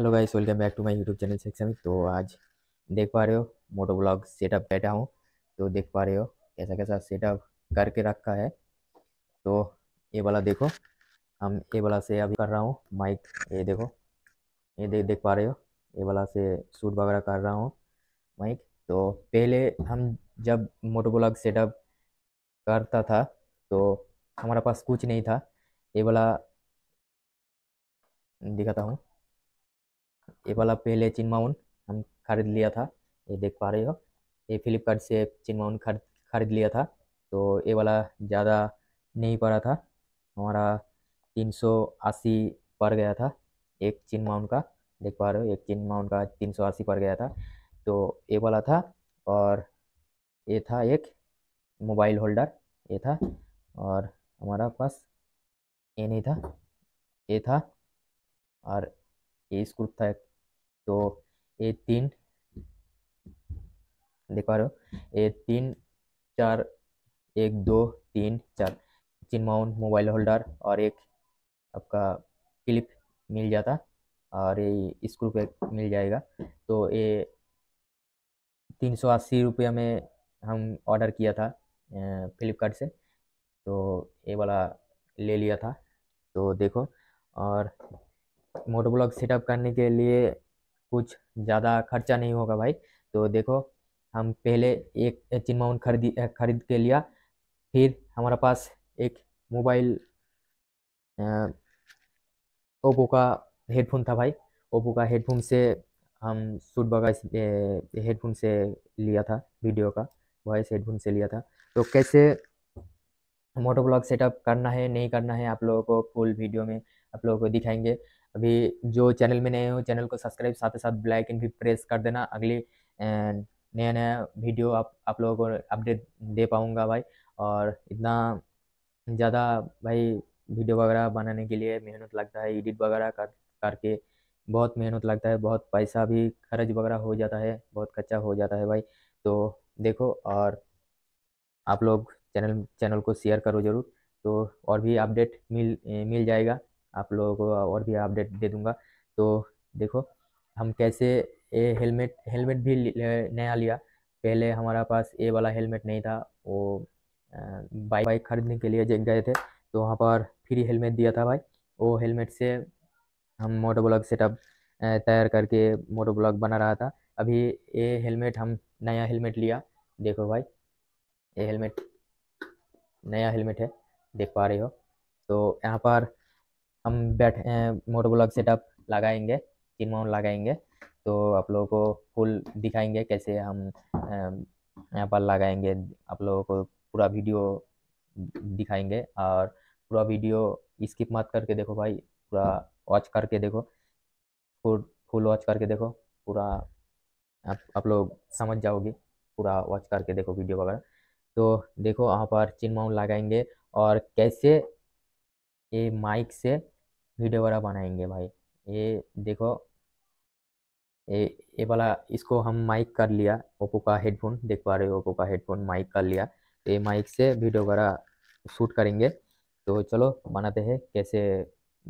hello guys welcome back to my YouTube channel section तो आज देख पा रहे हो मोटो ब्लॉग सेटअप बैठा हूँ तो देख पा रहे हो कैसा कैसा सेटअप करके रखा है तो ये वाला देखो हम ये वाला से अभी कर रहा हूँ माइक ये देखो ये देख देख पा रहे हो ये वाला से शूट वगैरह कर रहा हूँ माइक तो पहले हम जब मोटो ब्लॉग सेटअप करता था तो हमारा पास कुछ नहीं था ये वाला दिखाता हूँ ये वाला पहले चिन हम खरीद लिया था ये देख पा रहे हो ये फ्लिपकार्ट से चिन माउंट खरीद खरीद लिया था तो ये वाला ज़्यादा नहीं पड़ा था हमारा 380 पड़ गया था एक चिन का देख पा रहे हो एक चिन माउंट का 380 पड़ गया था तो ये वाला था और ये था एक मोबाइल होल्डर ये था और हमारा पास ये नहीं था ये था और ये स्क्रूप था एक तो ये तीन देख पा रहे हो ये तीन चार एक दो तीन चार चिन माउंट मोबाइल होल्डर और एक आपका क्लिप मिल जाता और ये स्क्रू पे मिल जाएगा तो ये तीन सौ अस्सी रुपये में हम ऑर्डर किया था फ्लिपकार्ट से तो ये वाला ले लिया था तो देखो और मोटोब्लॉग सेटअप करने के लिए कुछ ज़्यादा खर्चा नहीं होगा भाई तो देखो हम पहले एक चिनमाउन खरीदी खरीद के लिया फिर हमारे पास एक मोबाइल ओप्पो का हेडफोन था भाई ओप्पो का हेडफोन से हम सूट बगा हेडफोन से लिया था वीडियो का वॉइस हेडफोन से लिया था तो कैसे मोटो ब्लॉग सेटअप करना है नहीं करना है आप लोगों को फुल वीडियो में आप लोगों को दिखाएंगे अभी जो चैनल में नए हो चैनल को सब्सक्राइब साथ ही साथ ब्लैक भी प्रेस कर देना अगले नया नया वीडियो आप आप लोगों को अपडेट दे पाऊँगा भाई और इतना ज़्यादा भाई वीडियो वगैरह बनाने के लिए मेहनत लगता है एडिट वगैरह कर करके बहुत मेहनत लगता है बहुत पैसा भी खर्च वगैरह हो जाता है बहुत खर्चा हो जाता है भाई तो देखो और आप लोग चैनल चैनल को शेयर करो ज़रूर तो और भी अपडेट मिल मिल जाएगा आप लोगों को और भी अपडेट दे दूँगा तो देखो हम कैसे ए हेलमेट हेलमेट भी नया लिया पहले हमारा पास ए वाला हेलमेट नहीं था वो बाइक बाइक खरीदने के लिए गए थे तो वहाँ पर फ्री हेलमेट दिया था भाई वो हेलमेट से हम मोटो ब्लॉग सेटअप तैयार करके मोटो ब्लॉग बना रहा था अभी ये हेलमेट हम नया हेलमेट लिया देखो भाई ये हेलमेट नया हेलमेट है देख पा रहे हो तो यहाँ पर हम बैठ मोटर ब्लॉक सेटअप लगाएंगे तीन माउंट लगाएंगे तो आप लोगों को फुल दिखाएंगे कैसे हम यहाँ पर लगाएंगे आप लोगों को पूरा वीडियो दिखाएंगे और पूरा वीडियो स्किप मत करके देखो भाई पूरा वॉच करके देखो फुल फुल वॉच करके देखो पूरा आप आप लोग समझ जाओगे पूरा वॉच करके देखो वीडियो वगैरह तो देखो वहाँ पर चिन माउंट लगाएंगे और कैसे ये माइक से वीडियो वगैरह बनाएंगे भाई ये देखो ये ये वाला इसको हम माइक कर लिया ओप्पो का हेडफोन देख पा रहे हो ओप्पो का हेडफोन माइक कर लिया तो ये माइक से वीडियो वगैरह शूट करेंगे तो चलो बनाते हैं कैसे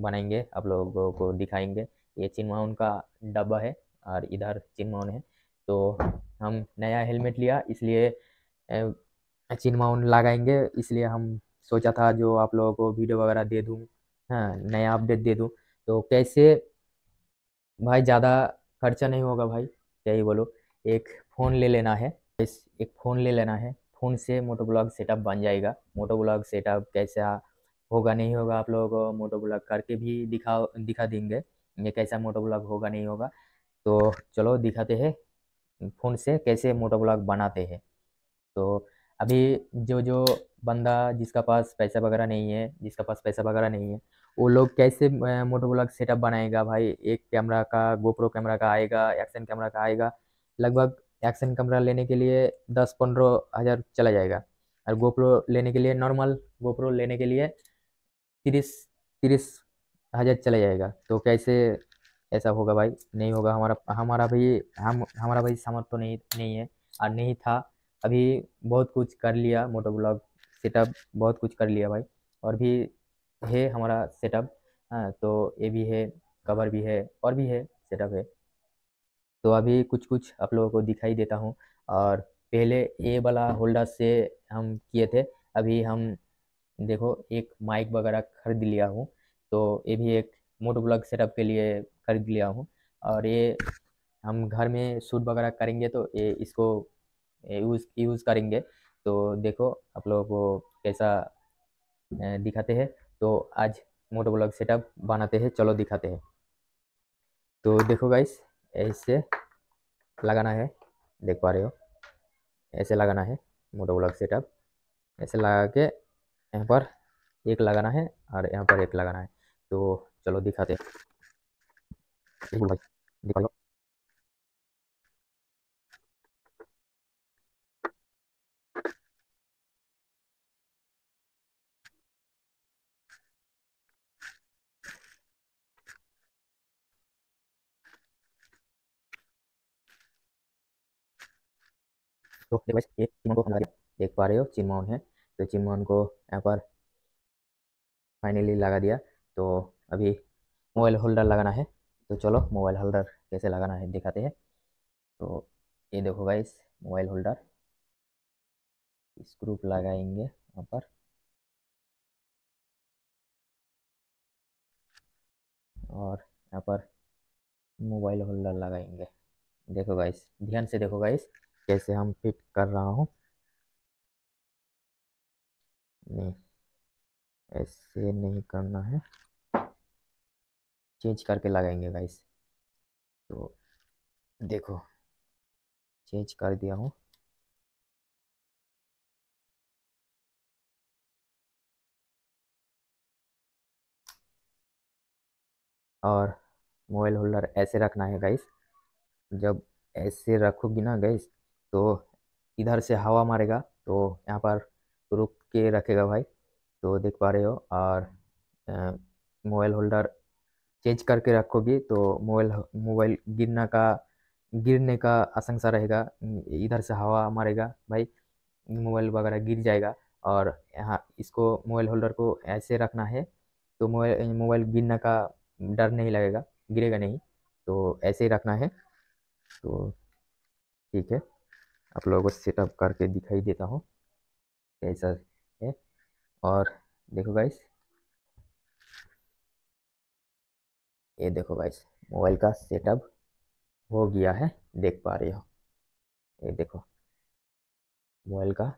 बनाएंगे आप लोगों को दिखाएंगे ये चिनमाउन का डब्बा है और इधर चिनमाउन है तो हम नया हेलमेट लिया इसलिए चिनमाउन लगाएंगे इसलिए हम सोचा था जो आप लोगों को वीडियो वगैरह दे दूँ हाँ नया अपडेट दे दूँ तो कैसे भाई ज़्यादा खर्चा नहीं होगा भाई क्या ही बोलो एक फ़ोन ले लेना है इस एक फ़ोन ले लेना है फ़ोन से मोटो ब्लॉग सेटअप बन जाएगा मोटो ब्लॉग सेटअप कैसा होगा नहीं होगा आप लोगों को मोटो ब्लॉग करके भी दिखा दिखा देंगे ये कैसा मोटो ब्लॉग होगा नहीं होगा तो चलो दिखाते हैं फ़ोन से कैसे मोटो ब्लॉग बनाते हैं तो अभी जो जो बंदा जिसका पास पैसा वगैरह नहीं है जिसका पास पैसा वगैरह नहीं है वो लोग कैसे मोटो ब्लॉग सेटअप बनाएगा भाई एक कैमरा का गोप्रो कैमरा का आएगा एक्शन कैमरा का आएगा लगभग एक्शन कैमरा लेने के लिए दस पंद्रह हज़ार चला जाएगा और गोप्रो लेने के लिए नॉर्मल गोप्रो लेने के लिए तीस तीस हज़ार चला जाएगा तो कैसे ऐसा होगा भाई नहीं होगा हमारा हमारा भी हम हमारा भाई समर्थ तो नहीं नहीं है और नहीं था अभी बहुत कुछ कर लिया मोटो ब्लॉग सेटअप बहुत कुछ कर लिया भाई और भी है हमारा सेटअप हाँ तो ये भी है कवर भी है और भी है सेटअप है तो अभी कुछ कुछ आप लोगों को दिखाई देता हूँ और पहले ए वाला होल्डर से हम किए थे अभी हम देखो एक माइक वगैरह खरीद लिया हूँ तो ये भी एक मोटो ब्लॉग सेटअप के लिए खरीद लिया हूँ और ये हम घर में शूट वगैरह करेंगे तो ये इसको यूज़ यूज़ करेंगे तो देखो आप लोगों को कैसा दिखाते हैं तो आज मोटो ब्लॉग सेटअप बनाते हैं चलो दिखाते हैं तो देखो गाइस ऐसे लगाना है देख पा रहे हो ऐसे लगाना है मोटो ब्लॉग सेटअप ऐसे लगा के यहाँ पर एक लगाना है और यहाँ पर एक लगाना है तो चलो दिखाते हैं तो बस ये को देख पा रहे हो चिन्मोहन है तो चिन्मोहन को यहाँ पर फाइनली लगा दिया तो अभी मोबाइल होल्डर लगाना है तो चलो मोबाइल होल्डर कैसे लगाना है दिखाते हैं तो ये देखो गाइस मोबाइल होल्डर स्क्रू लगाएंगे यहाँ पर और यहाँ पर मोबाइल होल्डर लगाएंगे देखो गाइस ध्यान से देखो गाइस कैसे हम फिट कर रहा हूँ नहीं ऐसे नहीं करना है चेंज करके लगाएंगे गाइस तो देखो चेंज कर दिया हूँ और मोबाइल होल्डर ऐसे रखना है गाइस जब ऐसे रखोगी ना गाइस तो इधर से हवा मारेगा तो यहाँ पर रुक के रखेगा भाई तो देख पा रहे हो और मोबाइल होल्डर चेंज करके रखोगे तो मोबाइल मोबाइल गिरना का गिरने का आशंका रहेगा इधर से हवा मारेगा भाई मोबाइल वगैरह गिर जाएगा और यहाँ इसको मोबाइल होल्डर को ऐसे रखना है तो मोबाइल मोबाइल गिरने का डर नहीं लगेगा गिरेगा नहीं तो ऐसे ही रखना है तो ठीक है आप लोगों को सेटअप करके दिखाई देता हूँ कैसा है और देखो गाइस ये देखो गाइस मोबाइल का सेटअप हो गया है देख पा रहे हो ये देखो मोबाइल का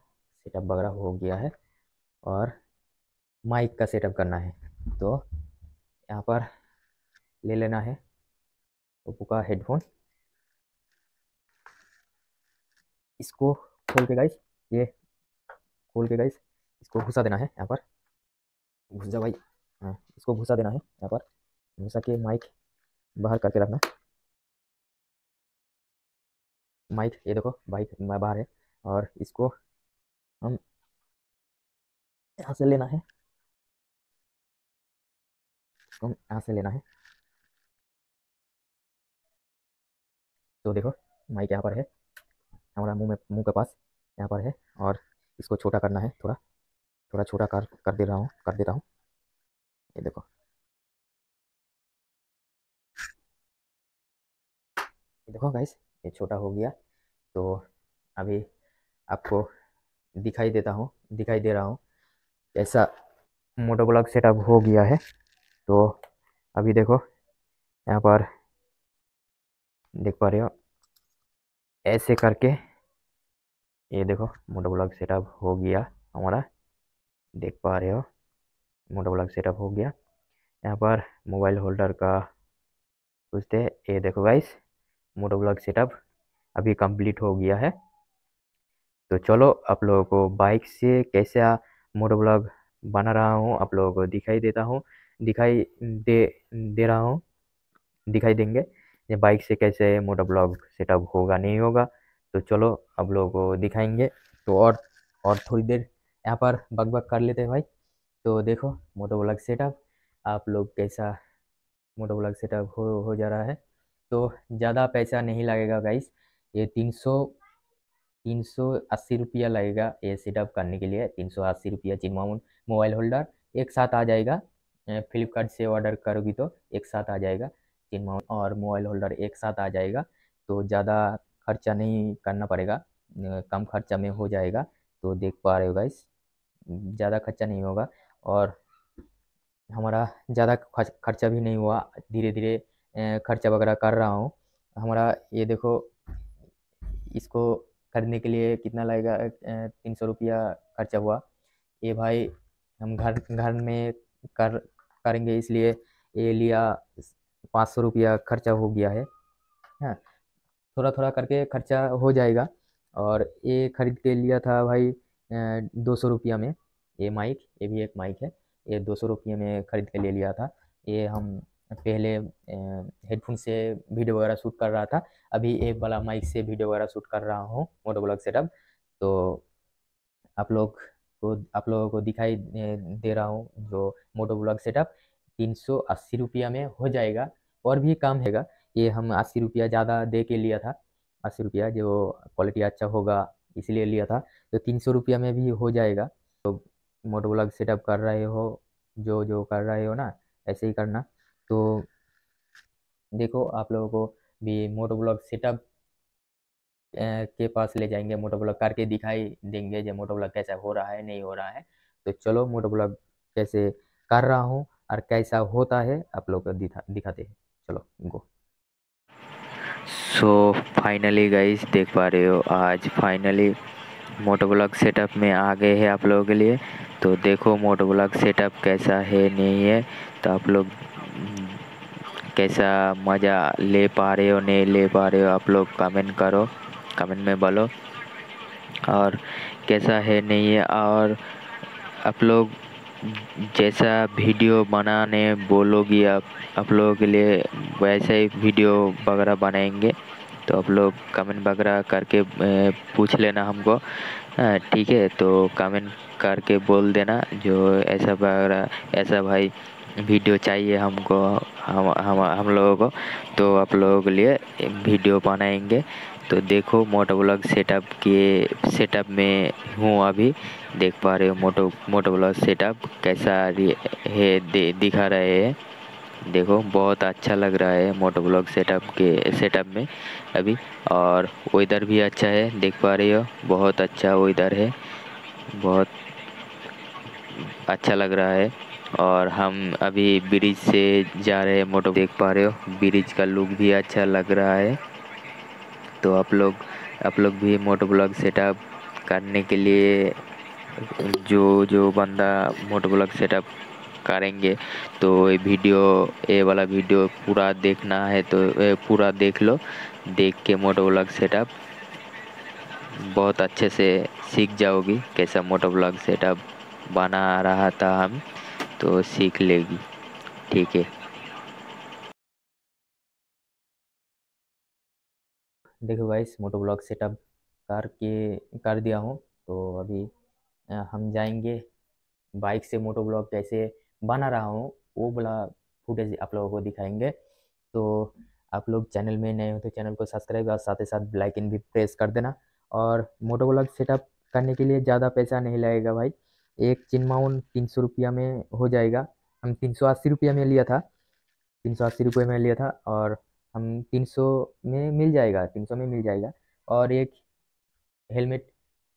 सेटअप वगैरह हो गया है और माइक का सेटअप करना है तो यहाँ पर ले लेना है ओप्पो का हेडफोन इसको खोल के गाइस ये खोल के गाइस इसको घुसा देना है यहाँ पर घुस जा भाई हाँ इसको घुसा देना है यहाँ पर घुसा के माइक बाहर करके रखना माइक ये देखो बाइक बाहर है और इसको हम यहाँ से लेना है हम यहाँ से लेना है तो देखो माइक यहाँ पर है हमारा मुंह में मुंह के पास यहाँ पर है और इसको छोटा करना है थोड़ा थोड़ा छोटा कर कर दे रहा हूँ कर दे रहा हूँ ये देखो ये देखो गाइस ये छोटा हो गया तो अभी आपको दिखाई देता हूँ दिखाई दे रहा हूँ ऐसा मोटो ब्लॉक सेटअप हो गया है तो अभी देखो यहाँ पर देख पा रहे हो ऐसे करके ये देखो मोटो ब्लॉक सेटअप हो गया हमारा देख पा रहे हो मोटो ब्लॉक सेटअप हो गया यहाँ पर मोबाइल होल्डर का पूछते ये देखो गाइस मोटो ब्लॉक सेटअप अभी कंप्लीट हो गया है तो चलो आप लोगों को बाइक से कैसा मोटो ब्लॉग बना रहा हूँ आप लोगों को दिखाई देता हूँ दिखाई दे दे रहा हूँ दिखाई देंगे ये बाइक से कैसे मोटा ब्लॉग सेटअप होगा नहीं होगा तो चलो अब लोगों को दिखाएंगे तो और और थोड़ी देर यहाँ पर बग बग कर लेते हैं भाई तो देखो मोटा ब्लॉग सेटअप आप लोग कैसा मोटा ब्लॉग सेटअप हो हो जा रहा है तो ज़्यादा पैसा नहीं लगेगा गाइस ये तीन सौ तीन सौ अस्सी रुपया लगेगा ये सेटअप करने के लिए तीन सौ अस्सी रुपया चिनमा मोबाइल होल्डर एक साथ आ जाएगा फ्लिपकार्ट से ऑर्डर करोगी तो एक साथ आ जाएगा स्क्रीन और मोबाइल होल्डर एक साथ आ जाएगा तो ज़्यादा खर्चा नहीं करना पड़ेगा कम खर्चा में हो जाएगा तो देख पा रहे हो गाइस ज़्यादा खर्चा नहीं होगा और हमारा ज़्यादा खर्चा भी नहीं हुआ धीरे धीरे खर्चा वगैरह कर रहा हूँ हमारा ये देखो इसको खरीदने के लिए कितना लगेगा तीन सौ रुपया खर्चा हुआ ये भाई हम घर घर में कर करेंगे इसलिए ये लिया पाँच सौ रुपया खर्चा हो गया है हाँ थोड़ा थोड़ा करके खर्चा हो जाएगा और ये ख़रीद के लिया था भाई दो सौ रुपया में ये माइक ये भी एक माइक है ये दो सौ रुपये में ख़रीद के ले लिया था ये हम पहले हेडफोन से वीडियो वगैरह शूट कर रहा था अभी एक वाला माइक से वीडियो वगैरह शूट कर रहा हूँ मोटो ब्लॉग सेटअप तो आप लोग को आप लोगों को दिखाई दे रहा हूँ जो मोटो ब्लॉग सेटअप तीन सौ अस्सी रुपया में हो जाएगा और भी काम हैगा ये हम अस्सी रुपया ज़्यादा दे के लिया था अस्सी रुपया जो क्वालिटी अच्छा होगा इसलिए लिया था तो तीन सौ रुपया में भी हो जाएगा तो मोटो ब्लॉग सेटअप कर रहे हो जो जो कर रहे हो ना ऐसे ही करना तो देखो आप लोगों को भी मोटो ब्लॉग सेटअप के पास ले जाएंगे मोटो ब्लॉग करके दिखाई देंगे जो मोटो ब्लॉग कैसा हो रहा है नहीं हो रहा है तो चलो मोटो ब्लॉग कैसे कर रहा हूँ और कैसा होता है आप लोग दिखा दिखाते हैं चलो गो सो फाइनली गाइस देख पा रहे हो आज फाइनली मोटो ब्लॉक सेटअप में आ गए हैं आप लोगों के लिए तो देखो मोटो ब्लॉक सेटअप कैसा है नहीं है तो आप लोग कैसा मज़ा ले पा रहे हो नहीं ले पा रहे हो आप लोग कमेंट करो कमेंट में बोलो और कैसा है नहीं है और आप लोग जैसा वीडियो बनाने बोलोगी आप आप लोगों के लिए वैसा ही वीडियो वगैरह बनाएंगे तो आप लोग कमेंट वगैरह करके पूछ लेना हमको ठीक है तो कमेंट करके बोल देना जो ऐसा वगैरह ऐसा भाई वीडियो चाहिए हमको हम हम हम लोगों को तो आप लोगों के लिए वीडियो बनाएंगे तो देखो मोटो ब्लॉग सेटअप के सेटअप में हूँ अभी देख पा रहे हो मोटो मोटो ब्लॉग सेटअप कैसा है दे, दिखा रहे हैं देखो बहुत अच्छा लग रहा है मोटो ब्लॉग सेटअप के सेटअप में अभी और वेदर भी अच्छा है देख पा रहे हो बहुत अच्छा वेदर है बहुत अच्छा लग रहा है और हम अभी ब्रिज से जा रहे हैं मोटो देख पा रहे हो ब्रिज का लुक भी अच्छा लग रहा है तो आप लोग आप लोग भी मोटो ब्लॉग सेटअप करने के लिए जो जो बंदा मोटो ब्लॉग सेटअप करेंगे तो ये वीडियो ये वाला वीडियो पूरा देखना है तो पूरा देख लो देख के मोटो ब्लॉग सेटअप बहुत अच्छे से सीख जाओगी कैसा मोटो ब्लॉग सेटअप बना रहा था हम तो सीख लेगी ठीक है देखो गाइस मोटो ब्लॉक सेटअप कर के कर दिया हूँ तो अभी हम जाएंगे बाइक से मोटो ब्लॉक कैसे बना रहा हूँ वो वाला फुटेज आप लोगों को दिखाएंगे तो आप लोग चैनल में नए हो तो चैनल को सब्सक्राइब और साथ ही साथ लाइकिन भी प्रेस कर देना और मोटो ब्लॉक सेटअप करने के लिए ज़्यादा पैसा नहीं लगेगा भाई एक चिनमाउन तीन सौ रुपया में हो जाएगा हम तीन सौ अस्सी रुपया में लिया था तीन सौ अस्सी रुपये में लिया था और हम तीन सौ में मिल जाएगा तीन सौ में मिल जाएगा और एक हेलमेट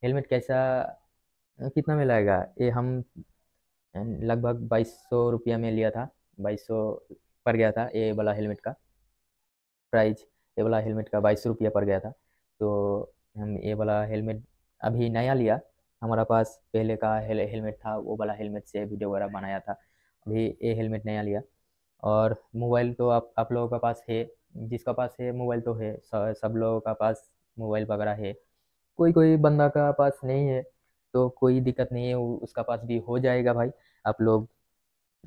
हेलमेट कैसा कितना में लाएगा ये हम लगभग बाईस सौ रुपया में लिया था बाईस सौ पड़ गया था ये वाला हेलमेट का प्राइस ये वाला हेलमेट का बाईस रुपया पड़ गया था तो हम ये वाला हेलमेट अभी नया लिया हमारा पास पहले का हेल हेलमेट था वो वाला हेलमेट से वीडियो वगैरह बनाया था अभी ये हेलमेट नया लिया और मोबाइल तो आप आप लोगों के पास है जिसका पास है मोबाइल तो है सब लोगों का पास मोबाइल वगैरह है कोई कोई बंदा का पास नहीं है तो कोई दिक्कत नहीं है उसका पास भी हो जाएगा भाई आप लोग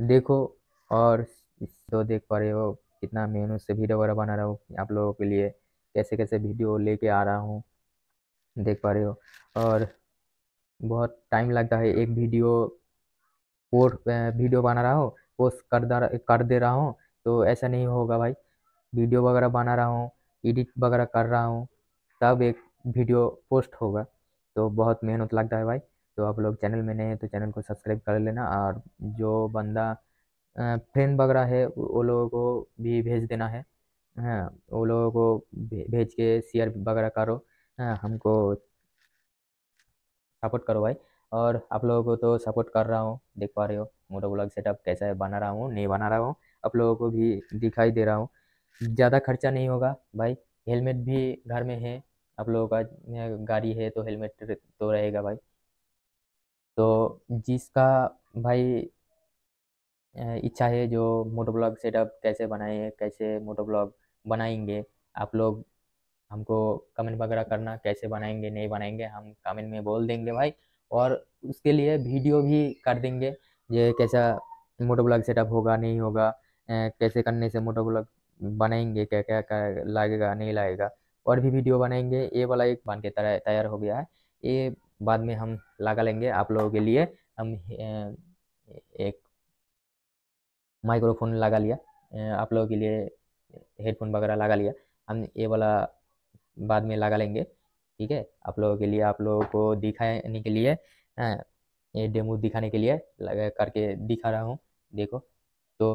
देखो और तो देख पा रहे हो कितना मेहनत से वीडियो वगैरह बना रहा हूँ आप लोगों के लिए कैसे कैसे वीडियो लेके आ रहा हूँ देख पा रहे हो और बहुत टाइम लगता है एक वीडियो पोस्ट वीडियो बना रहा हो पोस्ट कर कर दे रहा हूँ तो ऐसा नहीं होगा भाई वीडियो वगैरह बना रहा हूँ एडिट वगैरह कर रहा हूँ तब एक वीडियो पोस्ट होगा तो बहुत मेहनत लगता है भाई तो आप लोग चैनल में नए हैं तो चैनल को सब्सक्राइब कर लेना और जो बंदा फ्रेंड वगैरह है वो लोगों को भी भेज देना है हाँ वो लोगों को भेज के शेयर वगैरह करो हाँ हमको सपोर्ट करो भाई और आप लोगों को तो सपोर्ट कर रहा हूँ देख पा रहे हो मोटो ब्लॉग सेटअप कैसा है बना रहा हूँ नहीं बना रहा हूँ आप लोगों को भी दिखाई दे रहा हूँ ज़्यादा खर्चा नहीं होगा भाई हेलमेट भी घर में है आप लोगों का गाड़ी है तो हेलमेट तो रहेगा भाई तो जिसका भाई इच्छा है जो मोटो ब्लॉग सेटअप कैसे बनाए कैसे मोटो ब्लॉग बनाएंगे आप लोग हमको कमेंट वगैरह करना कैसे बनाएंगे नहीं बनाएंगे हम कमेंट में बोल देंगे भाई और उसके लिए वीडियो भी कर देंगे ये कैसा मोटो ब्लॉग सेटअप होगा नहीं होगा कैसे करने से मोटो ब्लॉग बनाएंगे क्या क्या क्या लगेगा नहीं लगेगा और भी वीडियो बनाएंगे ये वाला एक बन के तैयार हो गया है ये बाद में हम लगा लेंगे आप लोगों के लिए हम एक माइक्रोफोन लगा लिया आप लोगों के लिए हेडफोन वगैरह लगा लिया हम ये वाला बाद में लगा लेंगे ठीक है आप लोगों के लिए आप लोगों को दिखाने के लिए ये डेमो दिखाने के लिए लगा करके दिखा रहा हूँ देखो तो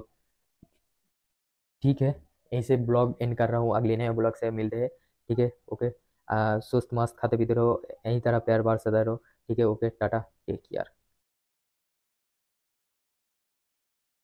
ठीक है यहीं से ब्लॉग एंड कर रहा हूँ अगले नए ब्लॉग से मिलते हैं ठीक है ओके सुस्त मस्त खाते पीते रहो यहीं तरह प्यार बार सदा रहो ठीक है ओके टाटा टेक केयर